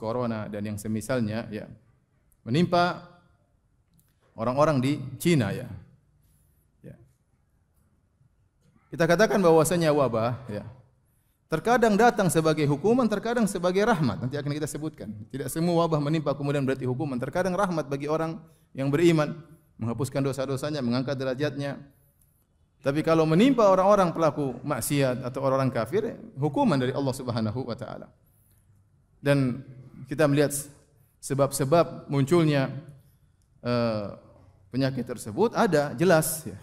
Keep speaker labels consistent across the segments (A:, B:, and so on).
A: corona dan yang semisalnya ya menimpa orang-orang di Cina ya. ya. Kita katakan bahwasanya wabah ya terkadang datang sebagai hukuman, terkadang sebagai rahmat. Nanti akan kita sebutkan. Tidak semua wabah menimpa kemudian berarti hukuman. Terkadang rahmat bagi orang yang beriman, menghapuskan dosa-dosanya, mengangkat derajatnya. Tapi kalau menimpa orang-orang pelaku maksiat atau orang-orang kafir, hukuman dari Allah Subhanahu wa taala. Dan kita melihat sebab-sebab munculnya eh, penyakit tersebut ada jelas ya.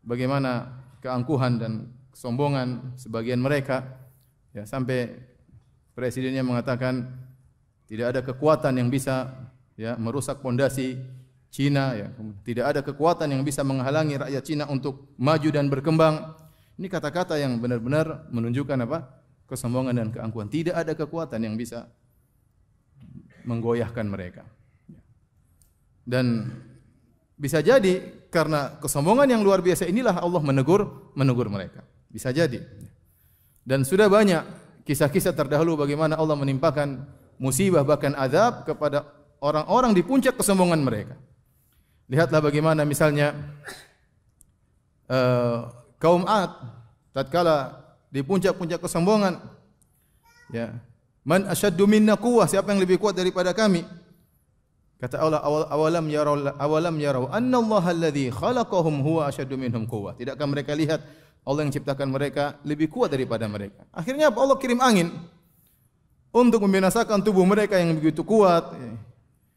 A: Bagaimana keangkuhan dan kesombongan sebagian mereka ya sampai presidennya mengatakan tidak ada kekuatan yang bisa ya merusak fondasi Cina ya tidak ada kekuatan yang bisa menghalangi rakyat Cina untuk maju dan berkembang ini kata-kata yang benar-benar menunjukkan apa kesombongan dan keangkuhan tidak ada kekuatan yang bisa menggoyahkan mereka. Dan bisa jadi karena kesombongan yang luar biasa inilah Allah menegur menegur mereka. Bisa jadi. Dan sudah banyak kisah-kisah terdahulu bagaimana Allah menimpakan musibah bahkan azab kepada orang-orang di puncak kesombongan mereka. Lihatlah bagaimana misalnya uh, kaum Ad tatkala di puncak-puncak kesombongan ya, Man asyaddu minna quwwah? Siapa yang lebih kuat daripada kami? Kata Allah, awalam yarau awalam yarau annallaha alladhi khalaqahum huwa asyaddu minhum quwwah. Tidakkah mereka lihat Allah yang ciptakan mereka lebih kuat daripada mereka? Akhirnya Allah kirim angin untuk membinasakan tubuh mereka yang begitu kuat, eh,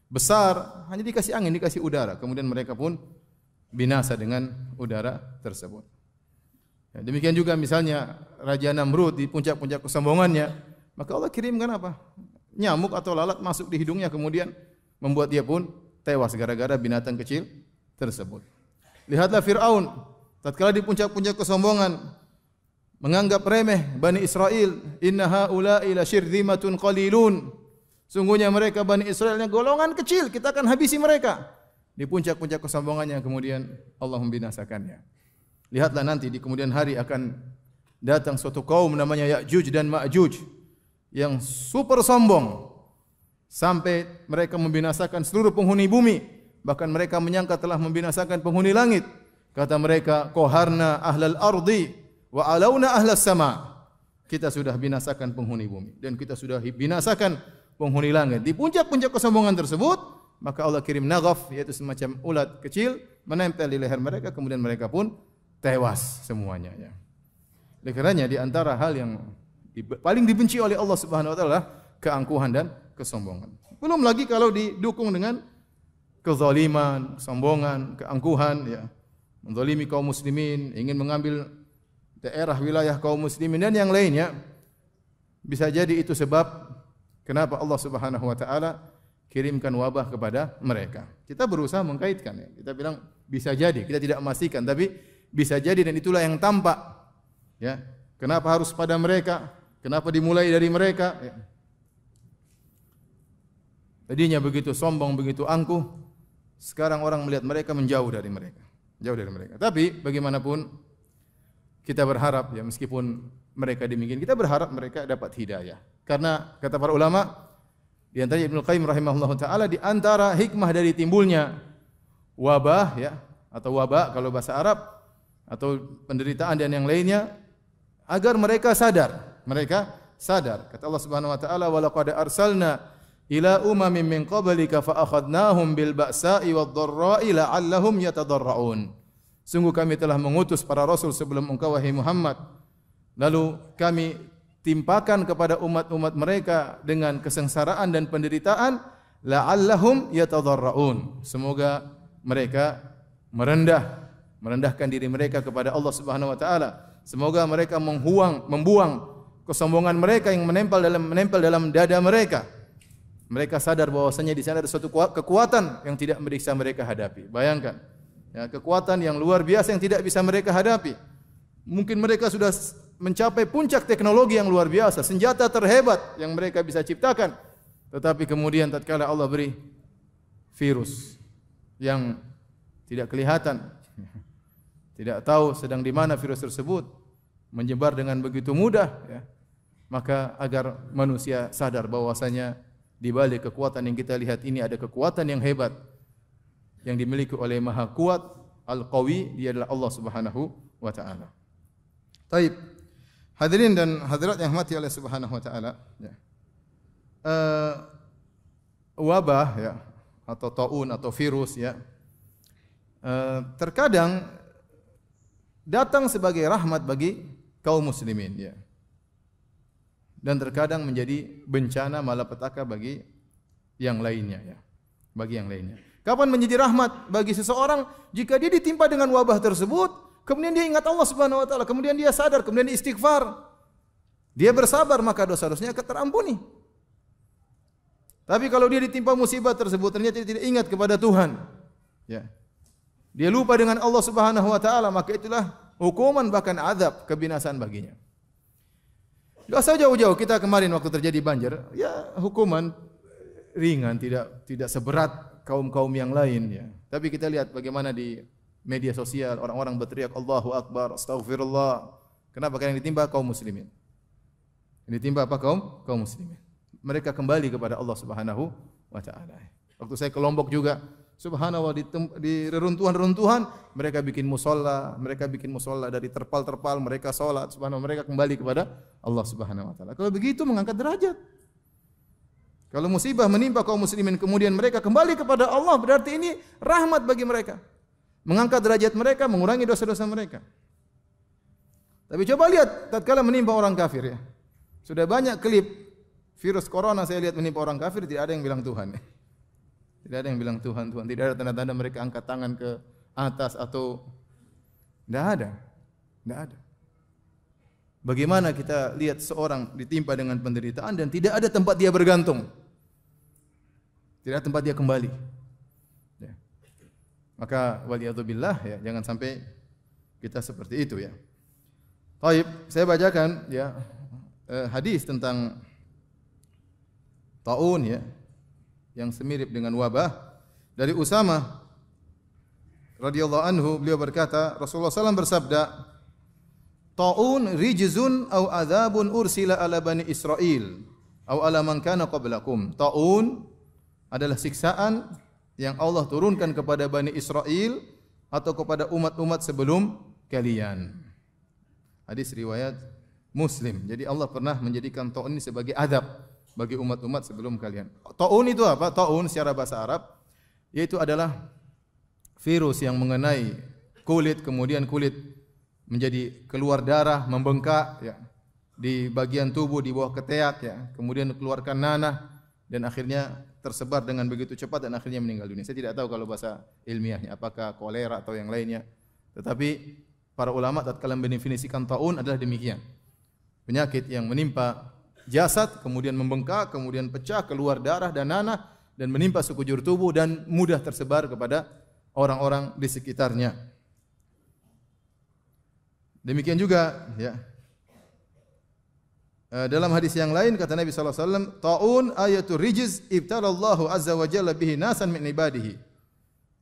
A: besar, hanya dikasih angin, dikasih udara. Kemudian mereka pun binasa dengan udara tersebut. Ya, demikian juga misalnya Raja Namrud di puncak-puncak kesombongannya, -puncak Maka Allah kirimkan apa? Nyamuk atau lalat masuk di hidungnya kemudian membuat dia pun tewas gara-gara binatang kecil tersebut. Lihatlah Firaun tatkala di puncak-puncak kesombongan menganggap remeh Bani Israel inna haula'i la syirdhimatun qalilun. Sungguhnya mereka Bani Israel yang golongan kecil, kita akan habisi mereka. Di puncak-puncak kesombongannya kemudian Allah membinasakannya. Lihatlah nanti di kemudian hari akan datang suatu kaum namanya Ya'juj dan Ma'juj. Ma yang super sombong sampai mereka membinasakan seluruh penghuni bumi bahkan mereka menyangka telah membinasakan penghuni langit kata mereka qaharna ahlal ardi wa alauna ahlas sama kita sudah binasakan penghuni bumi dan kita sudah binasakan penghuni langit di puncak-puncak kesombongan tersebut maka Allah kirim naghaf yaitu semacam ulat kecil menempel di leher mereka kemudian mereka pun tewas semuanya ya. Oleh di antara hal yang paling dibenci oleh Allah Subhanahu wa taala keangkuhan dan kesombongan. Belum lagi kalau didukung dengan kezaliman, kesombongan, keangkuhan ya. Menzalimi kaum muslimin, ingin mengambil daerah wilayah kaum muslimin dan yang lainnya bisa jadi itu sebab kenapa Allah Subhanahu wa taala kirimkan wabah kepada mereka. Kita berusaha mengkaitkan ya. Kita bilang bisa jadi, kita tidak memastikan tapi bisa jadi dan itulah yang tampak ya. Kenapa harus pada mereka? Kenapa dimulai dari mereka? Ya. Tadinya begitu sombong, begitu angkuh. Sekarang orang melihat mereka menjauh dari mereka. Jauh dari mereka. Tapi bagaimanapun kita berharap ya meskipun mereka demikian kita berharap mereka dapat hidayah. Karena kata para ulama di antara Ibnul Qayyim rahimahullah taala di antara hikmah dari timbulnya wabah ya atau wabah kalau bahasa Arab atau penderitaan dan yang lainnya agar mereka sadar mereka sadar. Kata Allah Subhanahu wa taala, "Wa laqad arsalna ila umamin min qablika fa akhadnahum bil ba'sa'i wad-dharra'i la'allahum yatadarra'un." Sungguh kami telah mengutus para rasul sebelum engkau wahai Muhammad. Lalu kami timpakan kepada umat-umat mereka dengan kesengsaraan dan penderitaan la'allahum yatadarra'un. Semoga mereka merendah merendahkan diri mereka kepada Allah Subhanahu wa taala. Semoga mereka menghuang membuang kesombongan mereka yang menempel dalam menempel dalam dada mereka. Mereka sadar bahwasanya di sana ada suatu kekuatan yang tidak bisa mereka hadapi. Bayangkan, ya, kekuatan yang luar biasa yang tidak bisa mereka hadapi. Mungkin mereka sudah mencapai puncak teknologi yang luar biasa, senjata terhebat yang mereka bisa ciptakan. Tetapi kemudian tatkala Allah beri virus yang tidak kelihatan, tidak tahu sedang di mana virus tersebut, menyebar dengan begitu mudah ya. maka agar manusia sadar bahwasanya di balik kekuatan yang kita lihat ini ada kekuatan yang hebat yang dimiliki oleh Maha Kuat Al-Qawi dia adalah Allah Subhanahu wa taala. Baik. Hadirin dan hadirat yang mati oleh Subhanahu wa taala, ya. Uh, wabah ya atau taun atau virus ya. Uh, terkadang datang sebagai rahmat bagi kaum muslimin ya dan terkadang menjadi bencana malapetaka bagi yang lainnya ya bagi yang lainnya kapan menjadi rahmat bagi seseorang jika dia ditimpa dengan wabah tersebut kemudian dia ingat Allah Subhanahu wa taala kemudian dia sadar kemudian dia istighfar dia bersabar maka dosa-dosanya akan terampuni tapi kalau dia ditimpa musibah tersebut ternyata dia tidak ingat kepada Tuhan ya dia lupa dengan Allah Subhanahu wa taala maka itulah hukuman bahkan azab kebinasaan baginya tidak usah jauh-jauh. Kita kemarin waktu terjadi banjir, ya hukuman ringan, tidak tidak seberat kaum-kaum yang lain. Ya. Tapi kita lihat bagaimana di media sosial orang-orang berteriak Allahu Akbar, Astaghfirullah. Kenapa? Karena yang ditimpa kaum muslimin. Yang ditimpa apa kaum? Kaum muslimin. Mereka kembali kepada Allah Subhanahu wa Waktu saya ke Lombok juga, Subhanallah di, reruntuhan-reruntuhan mereka bikin musola, mereka bikin musola dari terpal-terpal mereka solat Subhanallah mereka kembali kepada Allah Subhanahu Wa Taala. Kalau begitu mengangkat derajat. Kalau musibah menimpa kaum muslimin kemudian mereka kembali kepada Allah berarti ini rahmat bagi mereka. Mengangkat derajat mereka, mengurangi dosa-dosa mereka. Tapi coba lihat tatkala menimpa orang kafir ya. Sudah banyak klip virus corona saya lihat menimpa orang kafir tidak ada yang bilang Tuhan. Ya. Tidak ada yang bilang Tuhan, Tuhan. Tidak ada tanda-tanda mereka angkat tangan ke atas atau tidak ada. Tidak ada. Bagaimana kita lihat seorang ditimpa dengan penderitaan dan tidak ada tempat dia bergantung. Tidak ada tempat dia kembali. Ya. Maka waliyadzubillah ya, jangan sampai kita seperti itu ya. Taib, saya bacakan ya eh, hadis tentang taun ya yang semirip dengan wabah dari Usama radhiyallahu anhu beliau berkata Rasulullah sallallahu bersabda Ta'un rijzun au adzabun ursila ala bani Israel au ala man kana qablakum Ta'un adalah siksaan yang Allah turunkan kepada bani Israel atau kepada umat-umat sebelum kalian Hadis riwayat Muslim jadi Allah pernah menjadikan ta'un ini sebagai adab bagi umat-umat sebelum kalian. Taun itu apa? Taun secara bahasa Arab yaitu adalah virus yang mengenai kulit kemudian kulit menjadi keluar darah, membengkak ya di bagian tubuh di bawah keteak ya, kemudian keluarkan nanah dan akhirnya tersebar dengan begitu cepat dan akhirnya meninggal dunia. Saya tidak tahu kalau bahasa ilmiahnya apakah kolera atau yang lainnya. Tetapi para ulama tatkala mendefinisikan taun adalah demikian. Penyakit yang menimpa jasad, kemudian membengkak, kemudian pecah, keluar darah dan nanah dan menimpa sekujur tubuh dan mudah tersebar kepada orang-orang di sekitarnya. Demikian juga ya. Eh, dalam hadis yang lain kata Nabi sallallahu alaihi wasallam, "Ta'un ayatu rijiz ibtalallahu azza wa jalla bihi nasan min ibadihi."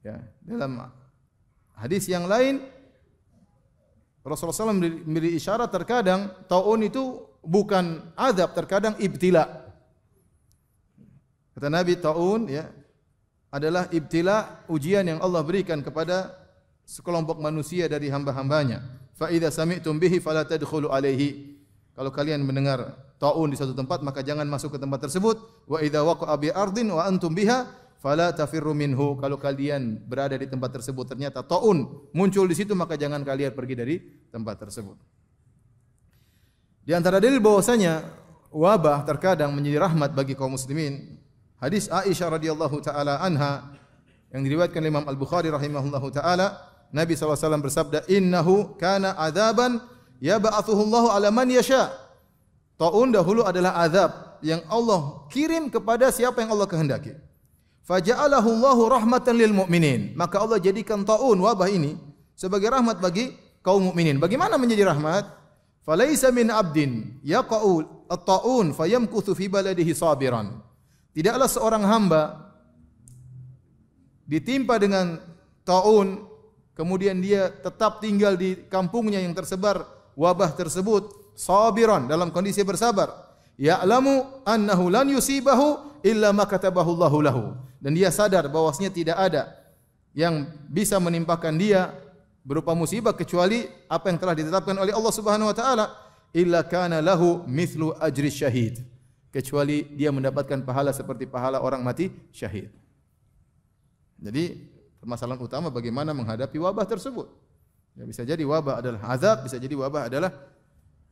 A: Ya, dalam hadis yang lain Rasulullah SAW memberi isyarat terkadang ta'un itu bukan adab, terkadang ibtila kata nabi taun ya adalah ibtila ujian yang Allah berikan kepada sekelompok manusia dari hamba-hambanya fa idza sami'tum bihi fala tadkhulu alaihi kalau kalian mendengar taun di satu tempat maka jangan masuk ke tempat tersebut wa idza waqa'a bi ardin wa antum biha fala tafirru minhu kalau kalian berada di tempat tersebut ternyata taun muncul di situ maka jangan kalian pergi dari tempat tersebut di antara dalil bahwasanya wabah terkadang menjadi rahmat bagi kaum muslimin. Hadis Aisyah radhiyallahu taala anha yang diriwayatkan Imam Al-Bukhari rahimahullahu taala, Nabi SAW bersabda, "Innahu kana adzaban yab'atsuhullahu 'ala man yasha." Taun dahulu adalah azab yang Allah kirim kepada siapa yang Allah kehendaki. Faja'alahu Allahu rahmatan lil mu'minin. Maka Allah jadikan taun wabah ini sebagai rahmat bagi kaum mukminin. Bagaimana menjadi rahmat? falaisa min abdin yaqau at-ta'un fayamkuthu fi baladihi sabiran tidaklah seorang hamba ditimpa dengan ta'un kemudian dia tetap tinggal di kampungnya yang tersebar wabah tersebut sabiran dalam kondisi bersabar ya'lamu annahu lan yusibahu illa ma katabahu Allahu lahu dan dia sadar bahwasanya tidak ada yang bisa menimpakan dia berupa musibah kecuali apa yang telah ditetapkan oleh Allah Subhanahu wa taala illa kana lahu mithlu ajri syahid kecuali dia mendapatkan pahala seperti pahala orang mati syahid. Jadi permasalahan utama bagaimana menghadapi wabah tersebut. Ya, bisa jadi wabah adalah azab, bisa jadi wabah adalah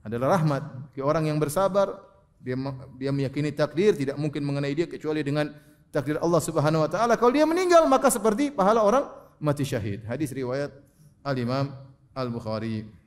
A: adalah rahmat. Ke orang yang bersabar dia dia meyakini takdir tidak mungkin mengenai dia kecuali dengan takdir Allah Subhanahu wa taala. Kalau dia meninggal maka seperti pahala orang mati syahid. Hadis riwayat الإمام البخاري